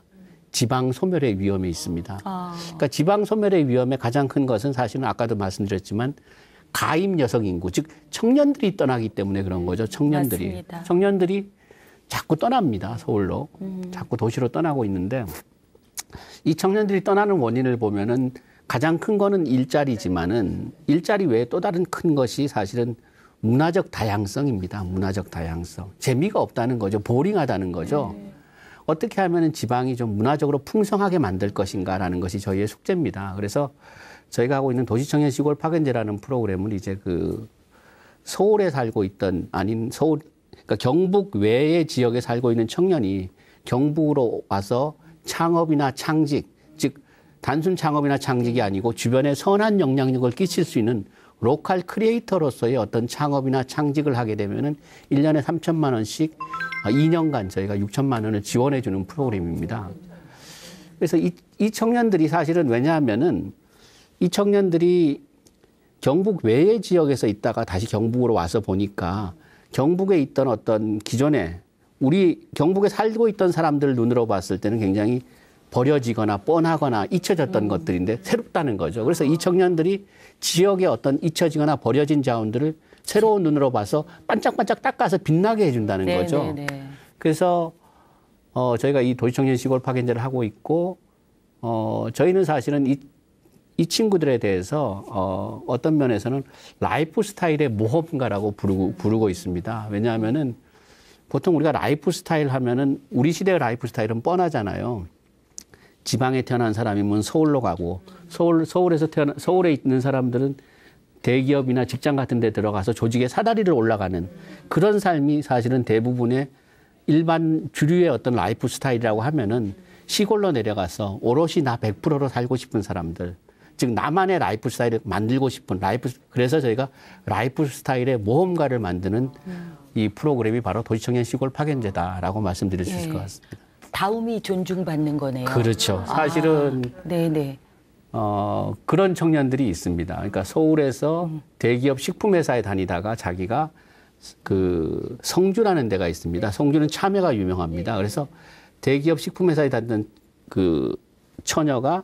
지방 소멸의 위험에 있습니다. 아. 그러니까 지방 소멸의 위험의 가장 큰 것은 사실은 아까도 말씀드렸지만 가입 여성 인구, 즉 청년들이 떠나기 때문에 그런 거죠. 청년들이 맞습니다. 청년들이 자꾸 떠납니다. 서울로 음. 자꾸 도시로 떠나고 있는데 이 청년들이 떠나는 원인을 보면은 가장 큰 거는 일자리지만은 일자리 외에 또 다른 큰 것이 사실은 문화적 다양성입니다. 문화적 다양성 재미가 없다는 거죠. 보링하다는 거죠. 음. 어떻게 하면 지방이 좀 문화적으로 풍성하게 만들 것인가라는 것이 저희의 숙제입니다. 그래서 저희가 하고 있는 도시청년 시골 파견제라는 프로그램은 이제 그 서울에 살고 있던 아닌 서울 그러니까 경북 외의 지역에 살고 있는 청년이 경북으로 와서 창업이나 창직 즉 단순 창업이나 창직이 아니고 주변에 선한 영향력을 끼칠 수 있는 로컬 크리에이터로서의 어떤 창업이나 창직을 하게 되면은 1년에 3천만 원씩 2년간 아, 저희가 6천만 원을 지원해 주는 프로그램입니다. 그래서 이, 이 청년들이 사실은 왜냐하면은 이 청년들이 경북 외의 지역에서 있다가 다시 경북으로 와서 보니까 경북에 있던 어떤 기존에 우리 경북에 살고 있던 사람들 눈으로 봤을 때는 굉장히 버려지거나 뻔하거나 잊혀졌던 음. 것들인데 새롭다는 거죠. 그래서 이 청년들이 지역의 어떤 잊혀지거나 버려진 자원들을 새로운 눈으로 봐서 반짝반짝 닦아서 빛나게 해준다는 네, 거죠. 네, 네. 그래서 어, 저희가 이 도시청년 시골 파견제를 하고 있고 어, 저희는 사실은 이이 친구들에 대해서 어, 어떤 면에서는 라이프 스타일의 모험가라고 부르고, 부르고 있습니다. 왜냐하면은 보통 우리가 라이프 스타일 하면은 우리 시대의 라이프 스타일은 뻔하잖아요. 지방에 태어난 사람이면 서울로 가고 서울 서울에서 태어나 서울에 있는 사람들은 대기업이나 직장 같은 데 들어가서 조직의 사다리를 올라가는 그런 삶이 사실은 대부분의 일반 주류의 어떤 라이프 스타일이라고 하면은 시골로 내려가서 오롯이 나 100%로 살고 싶은 사람들 즉 나만의 라이프 스타일을 만들고 싶은 라이프 그래서 저희가 라이프 스타일의 모험가를 만드는 음. 이 프로그램이 바로 도시청년 시골 파견제다라고 말씀드릴 수 있을 예. 것 같습니다. 다음이 존중받는 거네요. 그렇죠. 아. 사실은 아, 네네. 어, 그런 청년들이 있습니다. 그러니까 서울에서 음. 대기업 식품회사에 다니다가 자기가 그 성주라는 데가 있습니다. 네. 성주는 참외가 유명합니다. 네. 그래서 대기업 식품회사에 다니는 그 처녀가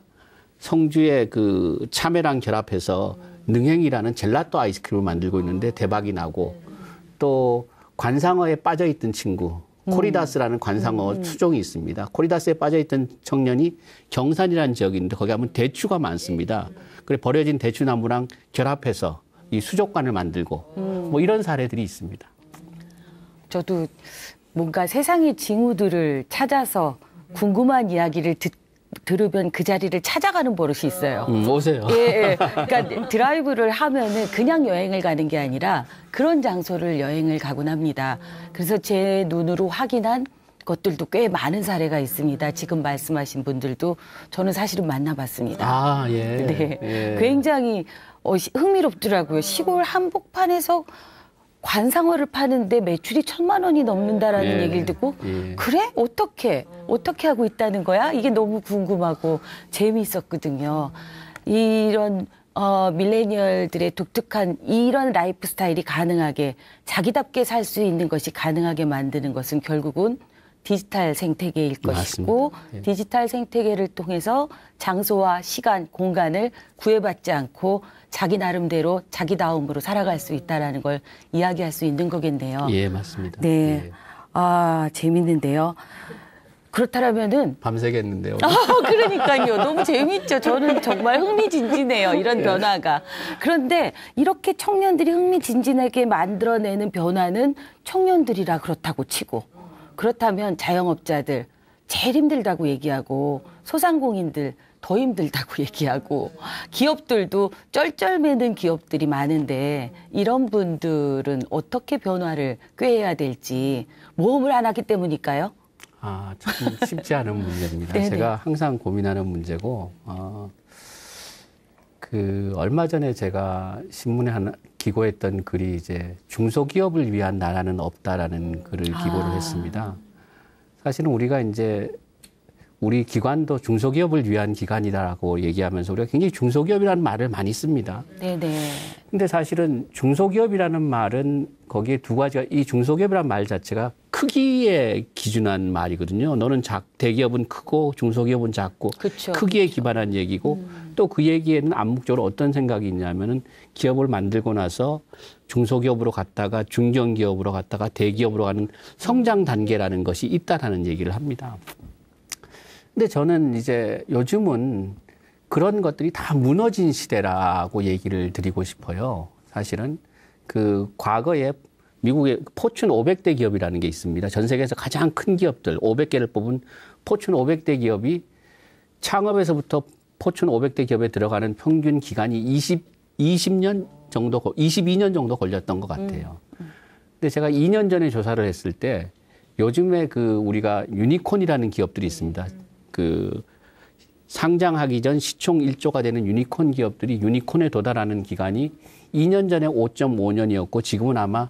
성주의 그 참외랑 결합해서 능행이라는 젤라또 아이스크림을 만들고 있는데 대박이 나고 또 관상어에 빠져있던 친구 음. 코리다스라는 관상어 수종이 음. 있습니다. 코리다스에 빠져있던 청년이 경산이라는 지역인데 거기 하면 대추가 많습니다. 그래 버려진 대추나무랑 결합해서 이 수족관을 만들고 음. 뭐 이런 사례들이 있습니다. 저도 뭔가 세상의 징후들을 찾아서 궁금한 이야기를 듣고 들으면 그 자리를 찾아가는 버릇이 있어요. 음, 오세요. 예, 예. 그러니까 드라이브를 하면은 그냥 여행을 가는 게 아니라 그런 장소를 여행을 가곤 합니다. 그래서 제 눈으로 확인한 것들도 꽤 많은 사례가 있습니다. 지금 말씀하신 분들도 저는 사실은 만나봤습니다. 아, 예. 네. 예. 굉장히 흥미롭더라고요. 시골 한복판에서 관상어를 파는데 매출이 천만 원이 넘는다라는 예. 얘기를 듣고 예. 그래 어떻게 어떻게 하고 있다는 거야 이게 너무 궁금하고 재미있었거든요 이런 어, 밀레니얼들의 독특한 이런 라이프 스타일이 가능하게 자기답게 살 수 있는 것이 가능하게 만드는 것은 결국은 디지털 생태계일 것이고 예. 디지털 생태계를 통해서 장소와 시간, 공간을 구애받지 않고 자기 나름대로 자기다움으로 살아갈 수 있다라는 걸 이야기할 수 있는 거겠네요. 예, 맞습니다. 네. 예. 아, 재밌는데요. 그렇다라면은 밤새겠는데요. 아, 그러니까요. 너무 재밌죠. 저는 정말 흥미진진해요. 이런 예. 변화가. 그런데 이렇게 청년들이 흥미진진하게 만들어내는 변화는 청년들이라 그렇다고 치고 그렇다면 자영업자들 제일 힘들다고 얘기하고 소상공인들 더 힘들다고 얘기하고 기업들도 쩔쩔매는 기업들이 많은데 이런 분들은 어떻게 변화를 꾀해야 될지 모험을 안 하기 때문일까요 아, 참 쉽지 않은 문제입니다. 제가 항상 고민하는 문제고 어, 그 얼마 전에 제가 신문에 하나 기고했던 글이 이제 중소기업을 위한 나라는 없다라는 글을 기고를 아. 했습니다. 사실은 우리가 이제 우리 기관도 중소기업을 위한 기관이다라고 얘기하면서 우리가 굉장히 중소기업이라는 말을 많이 씁니다. 네네. 근데 사실은 중소기업이라는 말은 거기에 두 가지가 이 중소기업이라는 말 자체가 크기에 기준한 말이거든요. 너는 작 대기업은 크고 중소기업은 작고 그쵸, 크기에 그쵸. 기반한 얘기고 음. 또그 얘기에는 암묵적으로 어떤 생각이 있냐면은 기업을 만들고 나서 중소기업으로 갔다가 중견기업으로 갔다가 대기업으로 가는 성장 단계라는 것이 있다라는 얘기를 합니다. 근데 저는 이제 요즘은 그런 것들이 다 무너진 시대라고 얘기를 드리고 싶어요. 사실은 그 과거에 미국의 포춘 500대 기업이라는 게 있습니다. 전 세계에서 가장 큰 기업들 500개를 뽑은 포춘 500대 기업이 창업에서부터 포춘 500대 기업에 들어가는 평균 기간이 20 20년 정도 22년 정도 걸렸던 것 같아요. 음, 음. 근데 제가 2년 전에 조사를 했을 때 요즘에 그 우리가 유니콘이라는 기업들이 있습니다. 그 상장하기 전 시총 1조가 되는 유니콘 기업들이 유니콘에 도달하는 기간이 2년 전에 5.5년이었고 지금은 아마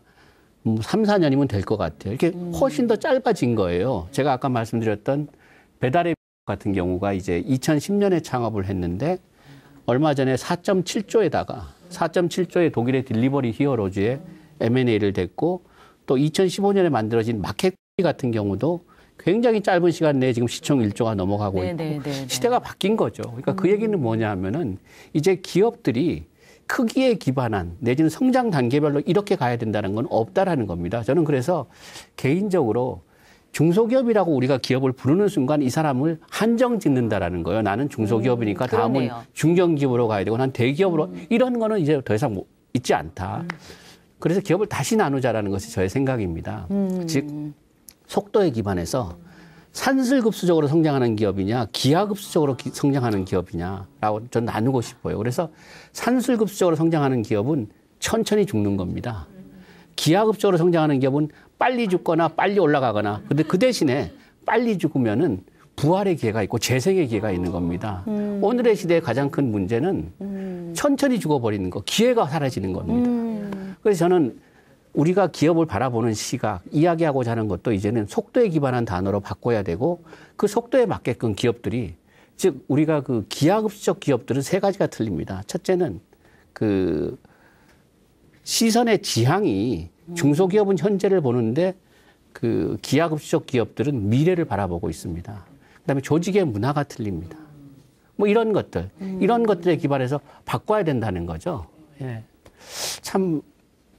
3, 음, 4년이면 될 것 같아요. 이렇게 훨씬 더 짧아진 거예요. 제가 아까 말씀드렸던 배달앱 같은 경우가 이제 2010년에 창업을 했는데 얼마 전에 4.7조에다가 4.7조의 독일의 딜리버리 히어로즈의 M&A를 댔고 또 2015년에 만들어진 마켓 같은 경우도 굉장히 짧은 시간 내에 지금 시청일조가 넘어가고 네 있고 네네. 네, 네. 시대가 바뀐 거죠. 그러니까 음. 그 얘기는 음. 뭐냐면은 이제 기업들이 크기에 기반한 내지는 성장 단계별로 이렇게 가야 된다는 건 없다라는 겁니다. 저는 그래서 개인적으로 중소기업이라고 우리가 기업을 부르는 순간 이 사람을 한정 짓는다라는 거예요. 나는 중소기업이니까 음, 다음은 중견기업으로 가야 되고 난 대기업으로 음. 이런 거는 이제 더 이상 뭐 있지 않다. 음. 그래서 기업을 다시 나누자라는 것이 저의 생각입니다. 음. 즉 속도에 기반해서 산술급수적으로 성장하는 기업이냐 기하급수적으로 기, 성장하는 기업이냐라고 전 나누고 싶어요. 그래서 산술급수적으로 성장하는 기업은 천천히 죽는 겁니다. 기하급적으로 수 성장하는 기업은 빨리 죽거나 빨리 올라가거나 근데 그 대신에 빨리 죽으면은 부활의 기회가 있고 재생의 기회가 있는 겁니다. 음. 오늘의 시대의 가장 큰 문제는 음. 천천히 죽어버리는 거, 기회가 사라지는 겁니다. 음. 그래서 저는 우리가 기업을 바라보는 시각, 이야기하고자 하는 것도 이제는 속도에 기반한 단어로 바꿔야 되고 그 속도에 맞게끔 기업들이 즉 우리가 그 기하급수적 기업들은 세 가지가 틀립니다. 첫째는 그 시선의 지향이 중소기업은 현재를 보는데 그 기하급수적 기업들은 미래를 바라보고 있습니다. 그다음에 조직의 문화가 틀립니다. 뭐 이런 것들, 이런 것들에 기반해서 바꿔야 된다는 거죠. 예. 참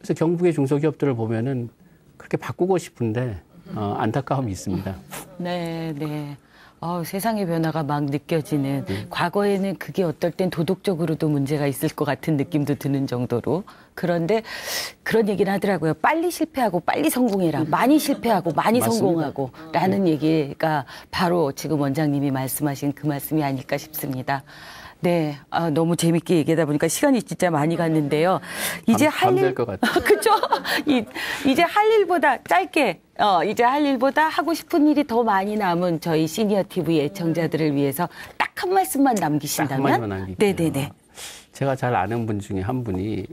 그래서 경북의 중소기업들을 보면은 그렇게 바꾸고 싶은데 어, 안타까움이 있습니다. 네, 네. 어, 세상의 변화가 막 느껴지는 네. 과거에는 그게 어떨 땐 도덕적으로도 문제가 있을 것 같은 느낌도 드는 정도로 그런데 그런 얘기를 하더라고요 빨리 실패하고 빨리 성공해라 많이 실패하고 많이 맞습니다. 성공하고 라는 네. 얘기가 바로 지금 원장님이 말씀하신 그 말씀이 아닐까 싶습니다. 네, 아, 너무 재밌게 얘기하다 보니까 시간이 진짜 많이 갔는데요. 이제 할 일, 그죠? 이제 할 일보다 짧게 어, 이제 할 일보다 하고 싶은 일이 더 많이 남은 저희 시니어 TV 애청자들을 위해서 딱 한 말씀만 남기신다면? 네네네. 제가 잘 아는 분 중에 한 분이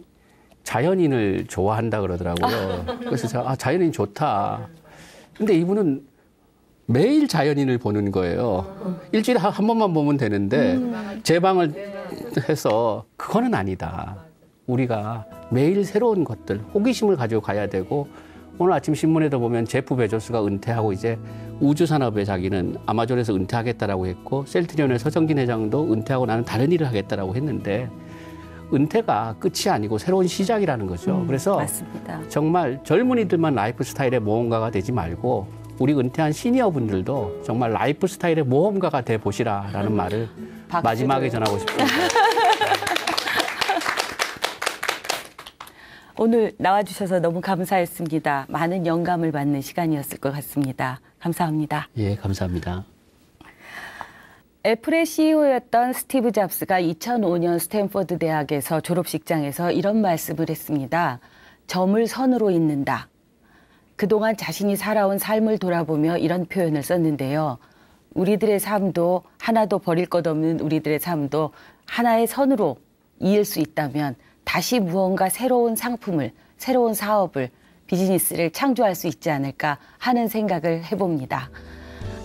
자연인을 좋아한다 그러더라고요. 그래서 제가 아, 자연인 좋다. 근데 이분은 매일 자연인을 보는 거예요. 일주일에 한 번만 보면 되는데 제방을 해서 그거는 아니다. 우리가 매일 새로운 것들 호기심을 가지고 가야 되고 오늘 아침 신문에도 보면 제프 베조스가 은퇴하고 이제 우주 산업에 자기는 아마존에서 은퇴하겠다라고 했고 셀트리온의 서정진 회장도 은퇴하고 나는 다른 일을 하겠다라고 했는데 은퇴가 끝이 아니고 새로운 시작이라는 거죠. 음, 그래서 음, 정말 젊은이들만 라이프 스타일의 모험가가 되지 말고 우리 은퇴한 시니어분들도 정말 라이프 스타일의 모험가가 돼 보시라라는 말을 박수를. 마지막에 전하고 싶습니다. 오늘 나와주셔서 너무 감사했습니다. 많은 영감을 받는 시간이었을 것 같습니다. 감사합니다. 예, 감사합니다. 애플의 CEO였던 스티브 잡스가 2005년 스탠퍼드 대학에서 졸업식장에서 이런 말씀을 했습니다. 점을 선으로 잇는다. 그동안 자신이 살아온 삶을 돌아보며 이런 표현을 썼는데요. 우리들의 삶도 하나도 버릴 것 없는 우리들의 삶도 하나의 선으로 이을 수 있다면 다시 무언가 새로운 상품을, 새로운 사업을, 비즈니스를 창조할 수 있지 않을까 하는 생각을 해봅니다.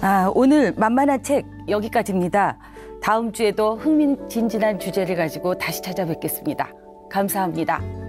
아, 오늘 만만한 책 여기까지입니다. 다음 주에도 흥미진진한 주제를 가지고 다시 찾아뵙겠습니다. 감사합니다.